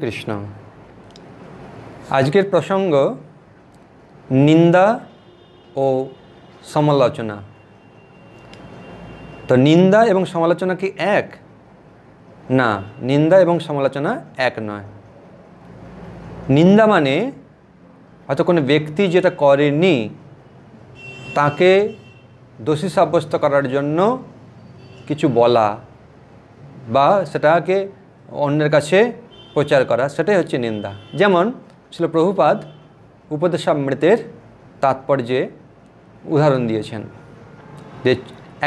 কৃষ্ণ আজকের প্রসঙ্গ নিন্দা ও সমালোচনা তো নিন্দা এবং সমালোচনা কি এক না নিন্দা এবং সমালোচনা এক নয় নিন্দা মানে হয়তো কোনো ব্যক্তি যেটা করেনি তাকে দোষী সাব্যস্ত করার জন্য কিছু বলা বা সেটাকে অন্যের কাছে প্রচার করা সেটাই হচ্ছে নিন্দা যেমন ছিল প্রভুপাদ উপদেশামৃতের তাৎপর্যে উদাহরণ দিয়েছেন যে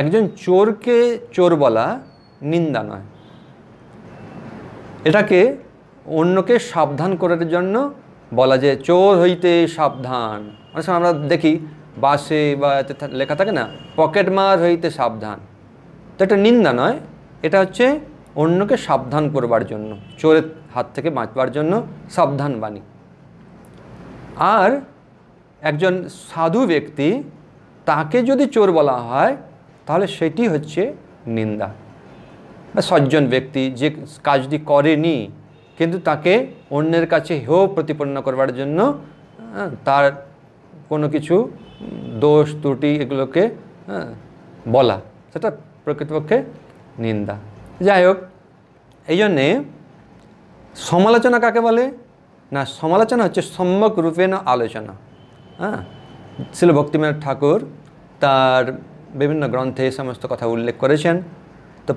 একজন চোরকে চোর বলা নিন্দা নয় এটাকে অন্যকে সাবধান করার জন্য বলা যে চোর হইতে সাবধান অনেক সময় আমরা দেখি বাসে বা লেখা থাকে না পকেট মার হইতে সাবধান তো এটা নিন্দা নয় এটা হচ্ছে অন্যকে সাবধান করবার জন্য চোরের হাত থেকে বাঁচবার জন্য সাবধান বাণী আর একজন সাধু ব্যক্তি তাকে যদি চোর বলা হয় তাহলে সেটি হচ্ছে নিন্দা সজ্জন ব্যক্তি যে কাজটি করেনি কিন্তু তাকে অন্যের কাছে হেও প্রতিপন্ন করবার জন্য তার কোনো কিছু দোষ ত্রুটি এগুলোকে বলা সেটা প্রকৃতপক্ষে নিন্দা যাই হোক এই জন্যে সমালোচনা কাকে বলে না সমালোচনা হচ্ছে সম্যক রূপে না আলোচনা হ্যাঁ ছিল ভক্তিমান ঠাকুর তার বিভিন্ন গ্রন্থে এই সমস্ত কথা উল্লেখ করেছেন তো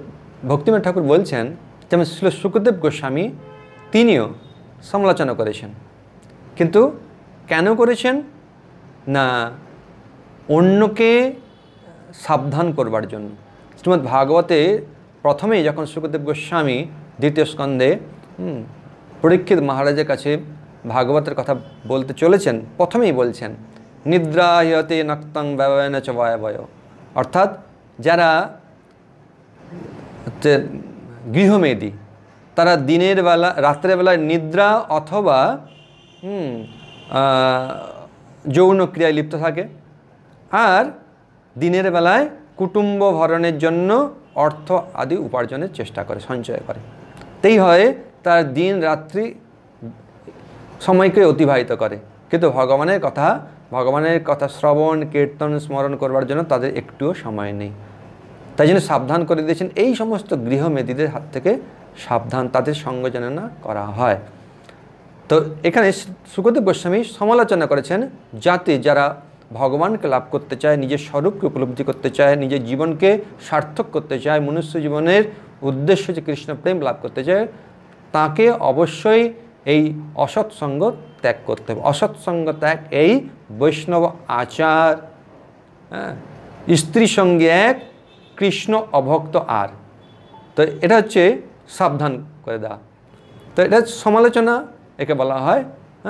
ভক্তিমান ঠাকুর বলছেন যেমন ছিল সুখদেব গোস্বামী তিনিও সমালোচনা করেছেন কিন্তু কেন করেছেন না অন্যকে সাবধান করবার জন্য শ্রীমদ্ ভাগবতে প্রথমেই যখন সুখদেব গোস্বামী দ্বিতীয় স্কন্ধে পরীক্ষিত মহারাজের কাছে ভাগবতের কথা বলতে চলেছেন প্রথমেই বলছেন নিদ্রায়তে নক্তং ব্যবয়ন চবায়বয় অর্থাৎ যারা হচ্ছে গৃহমেদী তারা দিনের বেলা রাত্রেবেলায় নিদ্রা অথবা যৌন ক্রিয়ায় লিপ্ত থাকে আর দিনের বেলায় কুটুম্ব ভরণের জন্য অর্থ আদি উপার্জনের চেষ্টা করে সঞ্চয় করে তেই হয় তার দিন রাত্রি সময়কে অতিবাহিত করে কিন্তু ভগবানের কথা ভগবানের কথা শ্রবণ কীর্তন স্মরণ করবার জন্য তাদের একটুও সময় নেই তাই জন্য সাবধান করে দিয়েছেন এই সমস্ত গৃহমেদিদের হাত থেকে সাবধান তাদের সঙ্গ যেন করা হয় তো এখানে সুখদেব গোস্বামী সমালোচনা করেছেন জাতি যারা ভগবানকে লাভ করতে চায় নিজের স্বরূপকে উপলব্ধি করতে চায় নিজের জীবনকে সার্থক করতে চায় মনুষ্য জীবনের উদ্দেশ্য যে কৃষ্ণপ্রেম লাভ করতে চায় তাকে অবশ্যই এই অসৎসঙ্গ ত্যাগ করতে হবে অসৎসঙ্গ ত্যাগ এই বৈষ্ণব আচার হ্যাঁ, স্ত্রী সঙ্গে এক কৃষ্ণ অভক্ত আর তো এটা হচ্ছে সাবধান করে দেওয়া তো এটা সমালোচনা একে বলা হয়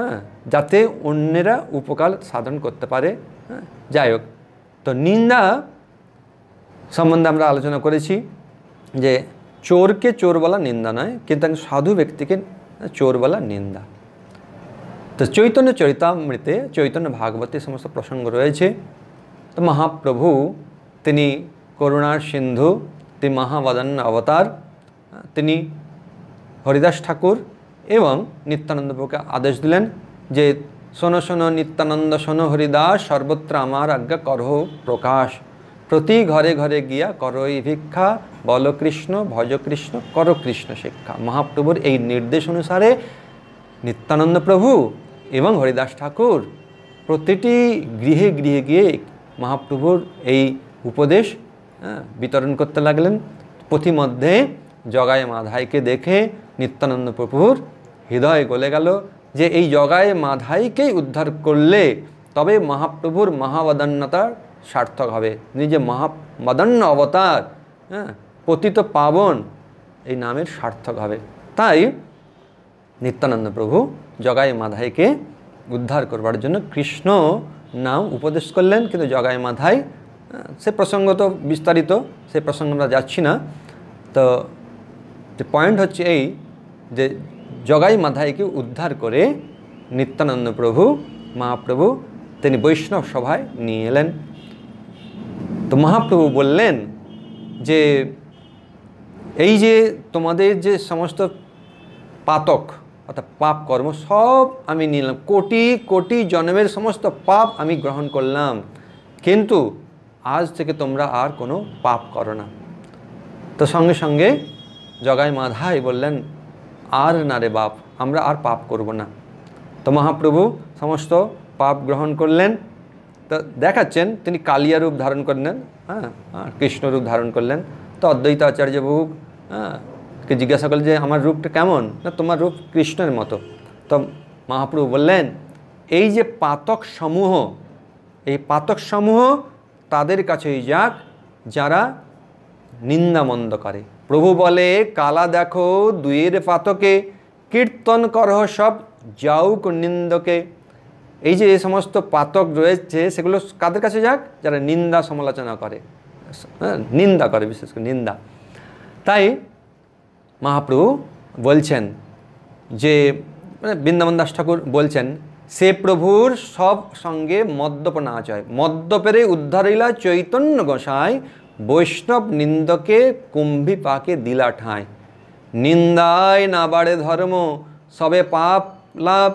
হ্যাঁ যাতে অন্যেরা উপকার সাধন করতে পারে হ্যাঁ যাই হোক তো নিন্দা সম্বন্ধে আমরা আলোচনা করেছি যে চোরকে চোর বলা নিন্দা নয় কিন্তু সাধু ব্যক্তিকে চোর বলা নিন্দা তো চৈতন্য চরিতামৃতে চৈতন্য ভাগবতী সমস্ত প্রসঙ্গ রয়েছে তো মহাপ্রভু তিনি করুণার সিন্ধু তিনি মহাবাদান অবতার হ্যাঁ, তিনি হরিদাস ঠাকুর এবং নিত্যানন্দ প্রভুকে আদেশ দিলেন যে শোনো শোনো নিত্যানন্দ শোনো হরিদাস সর্বত্র আমার আজ্ঞা করহ প্রকাশ প্রতি ঘরে ঘরে গিয়া এই ভিক্ষা বল কৃষ্ণ ভজ কৃষ্ণ কর কৃষ্ণ শিক্ষা মহাপ্রভুর এই নির্দেশ অনুসারে নিত্যানন্দ প্রভু এবং হরিদাস ঠাকুর প্রতিটি গৃহে গৃহে গিয়ে মহাপ্রভুর এই উপদেশ হ্যাঁ, বিতরণ করতে লাগলেন পথিমধ্যে জগায় মাধাইকে দেখে নিত্যানন্দ প্রভুর হৃদয় গলে গেল যে এই জগায় মাধাইকেই উদ্ধার করলে তবে মহাপ্রভুর মহাবদান্যতার সার্থক হবে নিজে মহাবদান্য অবতার হ্যাঁ পতিত পাবন এই নামের সার্থক হবে তাই নিত্যানন্দ প্রভু জগায় মাধাইকে উদ্ধার করবার জন্য কৃষ্ণ নাম উপদেশ করলেন কিন্তু জগায় মাধাই সে প্রসঙ্গ তো বিস্তারিত সে প্রসঙ্গ আমরা যাচ্ছি না তো পয়েন্ট হচ্ছে এই যে জগাই মাধাইকে উদ্ধার করে নিত্যানন্দ প্রভু মহাপ্রভু তিনি বৈষ্ণব সভায় নিয়ে এলেন তো মহাপ্রভু বললেন যে এই যে তোমাদের যে সমস্ত পাতক অর্থাৎ পাপ কর্ম সব আমি নিলাম কোটি কোটি জন্মের সমস্ত পাপ আমি গ্রহণ করলাম কিন্তু আজ থেকে তোমরা আর কোনো পাপ করো না তো সঙ্গে সঙ্গে জগাই মাধাই বললেন আর না রে বাপ আমরা আর পাপ করব না তো মহাপ্রভু সমস্ত পাপ গ্রহণ করলেন তো দেখাচ্ছেন তিনি কালিয়া রূপ ধারণ করলেন হ্যাঁ কৃষ্ণ রূপ ধারণ করলেন তো অদ্বৈত আচার্য বহু হ্যাঁ কে জিজ্ঞাসা করলেন যে আমার রূপটা কেমন না তোমার রূপ কৃষ্ণের মতো তো মহাপ্রভু বললেন এই যে পাতক সমূহ এই পাতক সমূহ তাদের কাছেই যাক যারা নিন্দামন্দ করে প্রভু বলে কালা দেখো দুয়ের পাতকে কীর্তন করহ সব যাউক নিন্দকে এই যে এই সমস্ত পাতক রয়েছে সেগুলো কাদের কাছে যাক যারা নিন্দা সমালোচনা করে হ্যাঁ, নিন্দা করে বিশেষ করে নিন্দা তাই মহাপ্রভু বলছেন যে মানে বৃন্দাবন দাস ঠাকুর বলছেন সে প্রভুর সব সঙ্গে মদ্যপ নাচ হয় মদ্যপেরে উদ্ধারিলা চৈতন্য গোসাই বৈষ্ণব নিন্দকে কুম্ভী পাকে দিলা ঠাঁই নিন্দায় না বাড়ে ধর্ম সবে পাপ লাভ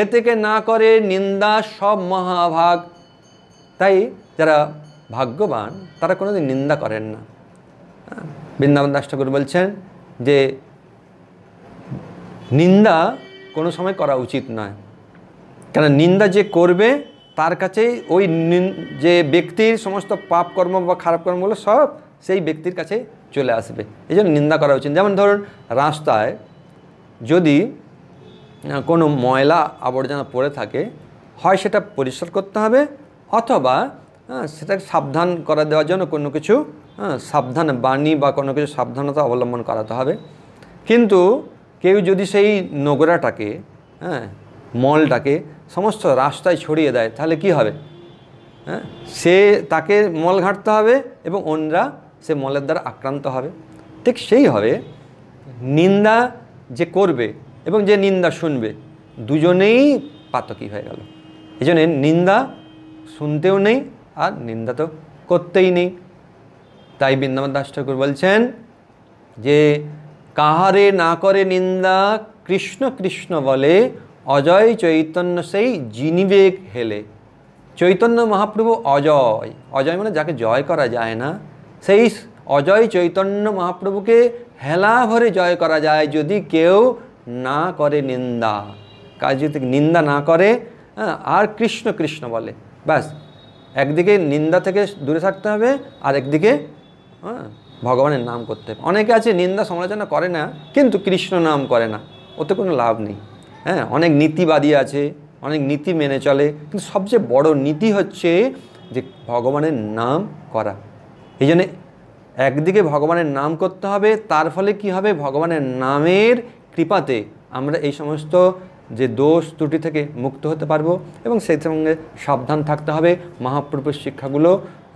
এ থেকে না করে নিন্দা সব মহাভাগ তাই যারা ভাগ্যবান তারা কোনোদিন নিন্দা করেন না হ্যাঁ, বৃন্দাবন দাস ঠাকুর বলছেন যে নিন্দা কোনো সময় করা উচিত নয় কেন নিন্দা যে করবে তার কাছেই ওই যে ব্যক্তির সমস্ত পাপ কর্ম বা খারাপ কর্মগুলো সব সেই ব্যক্তির কাছে চলে আসবে এই জন্য নিন্দা করা উচিত যেমন ধরুন রাস্তায় যদি কোনো ময়লা আবর্জনা পড়ে থাকে হয় সেটা পরিষ্কার করতে হবে অথবা সেটাকে সাবধান করা দেওয়ার জন্য কোনো কিছু সাবধান বাণী বা কোনো কিছু সাবধানতা অবলম্বন করাতে হবে কিন্তু কেউ যদি সেই নোংরাটাকে হ্যাঁ মলটাকে সমস্ত রাস্তায় ছড়িয়ে দেয় তাহলে কি হবে হ্যাঁ সে তাকে মল ঘাঁটতে হবে এবং অন্যরা সে মলের দ্বারা আক্রান্ত হবে ঠিক সেই হবে নিন্দা যে করবে এবং যে নিন্দা শুনবে দুজনেই পাতকি হয়ে গেল এই নিন্দা শুনতেও নেই আর নিন্দা তো করতেই নেই তাই বৃন্দাবন দাস ঠাকুর বলছেন যে কাহারে না করে নিন্দা কৃষ্ণ কৃষ্ণ বলে অজয় চৈতন্য সেই জিনিবেগ হেলে চৈতন্য মহাপ্রভু অজয় অজয় মানে যাকে জয় করা যায় না সেই অজয় চৈতন্য মহাপ্রভুকে হেলা ভরে জয় করা যায় যদি কেউ না করে নিন্দা কাজ যদি নিন্দা না করে হ্যাঁ, আর কৃষ্ণ কৃষ্ণ বলে ব্যাস একদিকে নিন্দা থেকে দূরে থাকতে হবে আর একদিকে হ্যাঁ, ভগবানের নাম করতে হবে অনেকে আছে নিন্দা সমালোচনা করে না কিন্তু কৃষ্ণ নাম করে না ওতে কোনো লাভ নেই হ্যাঁ অনেক নীতিবাদী আছে অনেক নীতি মেনে চলে কিন্তু সবচেয়ে বড় নীতি হচ্ছে যে ভগবানের নাম করা এই জন্যে একদিকে ভগবানের নাম করতে হবে তার ফলে কি হবে ভগবানের নামের কৃপাতে আমরা এই সমস্ত যে দোষ ত্রুটি থেকে মুক্ত হতে পারবো এবং সেই সঙ্গে সাবধান থাকতে হবে মহাপ্রভুর শিক্ষাগুলো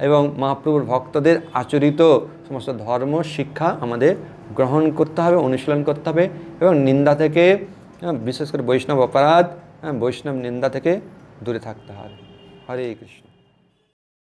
এবং মহাপ্রভুর ভক্তদের আচরিত সমস্ত ধর্ম শিক্ষা আমাদের গ্রহণ করতে হবে অনুশীলন করতে হবে এবং নিন্দা থেকে हाँ विशेषकर वैष्णव अपराध हाँ वैष्णव निंदा थे दूरे थकते हैं हरे कृष्ण